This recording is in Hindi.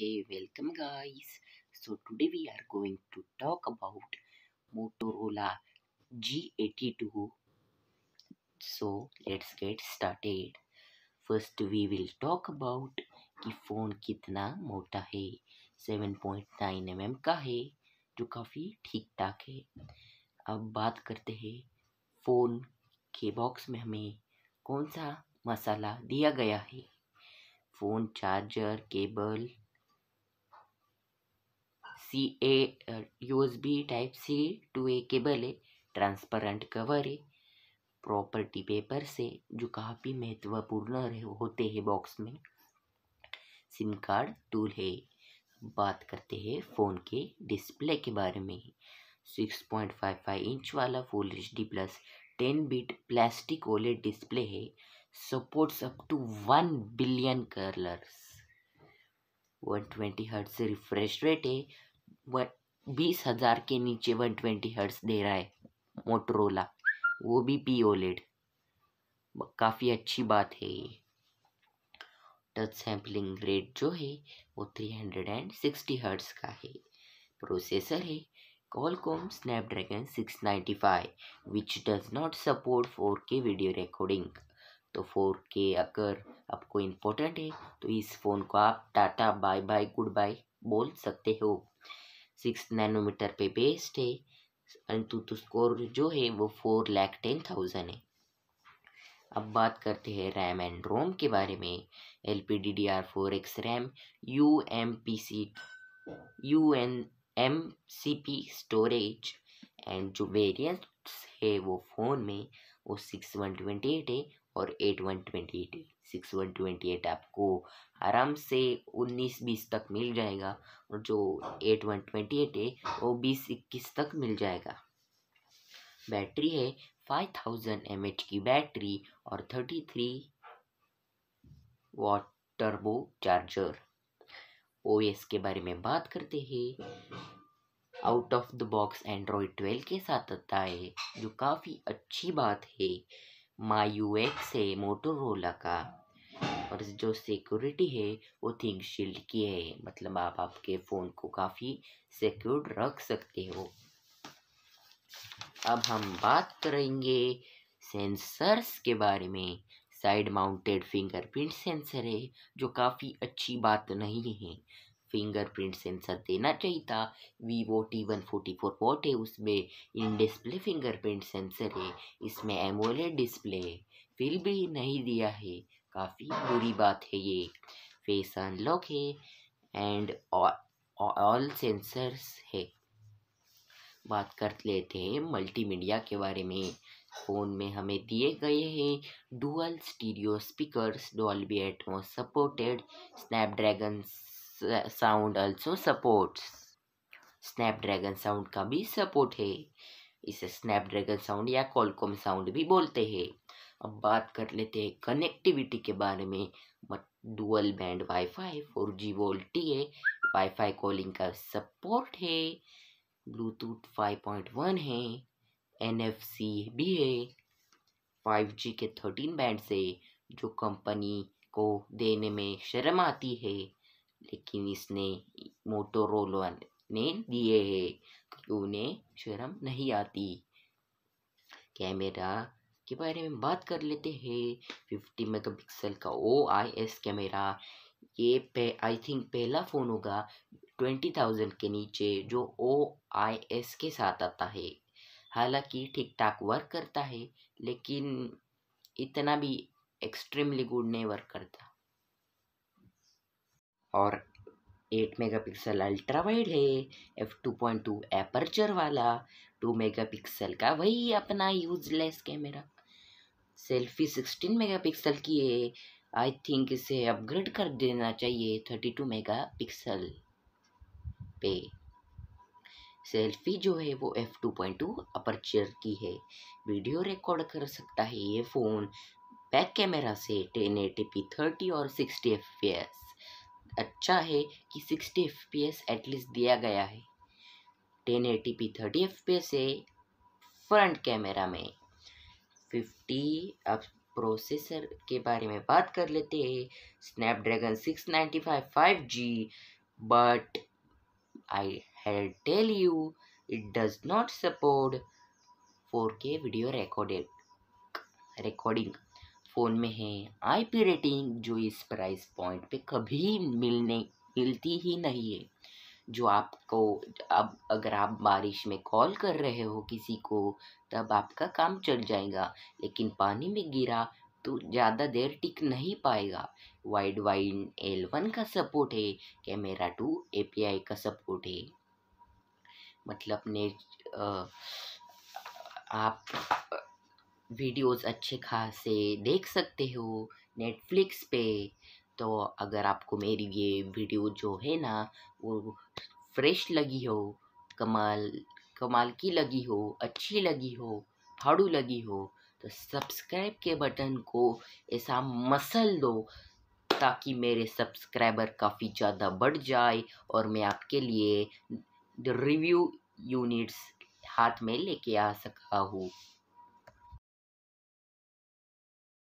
hey welcome guys so today we are going to talk about motorola g82 so let's get started first we will talk about ki phone kitna mota hai 7.9 mm ka hai jo kafi theek thaak hai ab baat karte hain phone ke box mein hame kaun sa masala diya gaya hai phone charger cable C A U S B type C to A cable है ट्रांसपेरेंट कवर है प्रॉपर्टी पेपर से जो काफ़ी महत्वपूर्ण होते हैं बॉक्स में सिम कार्ड टूल है बात करते हैं फ़ोन के डिस्प्ले के बारे में six point five five inch वाला full H D plus ten bit plastic OLED display है supports up to one billion colours one twenty hertz से रिफ्रेश रेट है वन बीस हज़ार के नीचे वन ट्वेंटी हर्ट्स दे रहा है मोटरोला वो भी पी ओलेड e काफ़ी अच्छी बात है ये टच सैम्पलिंग रेट जो है वो three hundred and sixty hertz का है प्रोसेसर है Qualcomm Snapdragon six ninety five which does not support four K video recording तो फोर के अगर आपको इम्पोर्टेंट है तो इस फ़ोन को आप tata bye bye goodbye बोल सकते हो सिक्स नैनोमीटर पे बेस्ड है परंतु तो स्कोर जो है वो फोर लैख टेन थाउजेंड है अब बात करते हैं रैम एंड रोम के बारे में L P D D R four X RAM U M P C U N M C P storage and जो वेरियंट्स है वो फ़ोन में वो सिक्स वन ट्वेंटी एट है और eight one twenty eight six one twenty eight आपको आराम से उन्नीस बीस तक मिल जाएगा और जो एट वन ट्वेंटी एट है वो बीस इक्कीस तक मिल जाएगा बैटरी है फाइव थाउजेंड एम एच की बैटरी और thirty three watt charger O S के बारे में बात करते हैं out of the box Android twelve के साथ आता है जो काफ़ी अच्छी बात है मायूएक्स है मोटोरोला का और जो सिक्योरिटी है वो थिंक शील्ड की है मतलब आप आपके फ़ोन को काफ़ी सिक्योर रख सकते हो अब हम बात करेंगे सेंसर्स के बारे में साइड माउंटेड फिंगरप्रिंट सेंसर है जो काफ़ी अच्छी बात नहीं है फिंगरप्रिंट सेंसर देना चाहिए था Vivo T one forty four port है उसमें इन डिस्प्ले फिंगरप्रिंट सेंसर है इसमें एमोलेड डिस्प्ले है फिर भी नहीं दिया है काफ़ी बुरी बात है ये फेस अनलॉक है एंड ऑल सेंसर्स है बात कर लेते हैं मल्टीमीडिया के बारे में फ़ोन में हमें दिए गए हैं dual stereo speakers Dolby Atmos supported Snapdragon sound also supports Snapdragon sound का भी सपोर्ट है इसे स्नैपड्रैगन साउंड या कॉलकॉम साउंड भी बोलते हैं अब बात कर लेते हैं कनेक्टिविटी के बारे में dual band WiFi four G VoLTE है वाईफाई कॉलिंग का सपोर्ट है ब्लूटूथ 5.1 है एनएफसी भी है 5G के 13 बैंड से जो कंपनी को देने में शर्म आती है लेकिन इसने रोल ने दिए है क्योंकि उन्हें शर्म नहीं आती कैमरा के बारे में बात कर लेते हैं फिफ्टी मेगापिक्सल का ओ आई एस कैमरा ये पे आई थिंक पहला फ़ोन होगा ट्वेंटी थाउजेंड के नीचे जो ओ आई एस के साथ आता है हालांकि ठीक ठाक वर्क करता है लेकिन इतना भी एक्सट्रीमली गुड नहीं वर्क करता और 8 मेगापिक्सल अल्ट्रा वाइड है F two point two aperture वाला 2 मेगापिक्सल का वही अपना यूजलेस कैमरा सेल्फी 16 मेगापिक्सल की है आई थिंक इसे अपग्रेड कर देना चाहिए 32 मेगापिक्सल पे सेल्फी जो है वो F two point two aperture की है वीडियो रिकॉर्ड कर सकता है ये फ़ोन बैक कैमरा से टेन एटी पी थर्टी और सिक्सटी एफ पी एस अच्छा है कि sixty F P S at least दिया गया है ten eighty P thirty F P S है फ्रंट कैमरा में फिफ्टी अब प्रोसेसर के बारे में बात कर लेते हैं Snapdragon six ninety five five G but I hell tell you it does not support four K video recorded recording phone में है आईपी रेटिंग जो इस प्राइस पॉइंट पे कभी मिलने मिलती ही नहीं है जो आपको अब अगर आप बारिश में कॉल कर रहे हो किसी को तब आपका काम चल जाएगा लेकिन पानी में गिरा तो ज़्यादा देर टिक नहीं पाएगा वाइड वाइन एल वन का सपोर्ट है कैमेरा टू ए का सपोर्ट है मतलब ने आ, आप वीडियोस अच्छे खासे देख सकते हो नेटफ्लिक्स पे तो अगर आपको मेरी ये वीडियो जो है ना वो फ्रेश लगी हो कमाल कमाल की लगी हो अच्छी लगी हो फाड़ू लगी हो तो सब्सक्राइब के बटन को ऐसा मसल दो ताकि मेरे सब्सक्राइबर काफ़ी ज़्यादा बढ़ जाए और मैं आपके लिए रिव्यू यूनिट्स हाथ में लेके आ सका हूँ